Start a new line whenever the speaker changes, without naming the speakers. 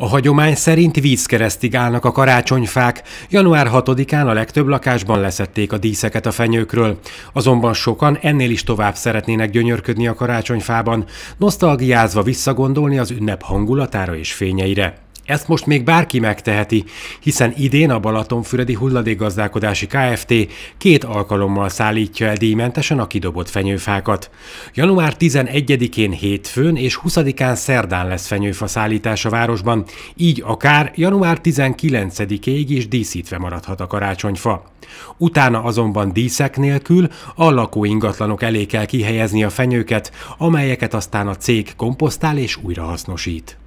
A hagyomány szerint vízkeresztig állnak a karácsonyfák. Január 6-án a legtöbb lakásban leszették a díszeket a fenyőkről. Azonban sokan ennél is tovább szeretnének gyönyörködni a karácsonyfában, nosztalgiázva visszagondolni az ünnep hangulatára és fényeire. Ezt most még bárki megteheti, hiszen idén a Balatonfüredi hulladékgazdálkodási Kft. két alkalommal szállítja el díjmentesen a kidobott fenyőfákat. Január 11-én hétfőn és 20-án szerdán lesz fenyőfa szállítás a városban, így akár január 19-ig is díszítve maradhat a karácsonyfa. Utána azonban díszek nélkül a ingatlanok elé kell kihelyezni a fenyőket, amelyeket aztán a cég komposztál és újrahasznosít.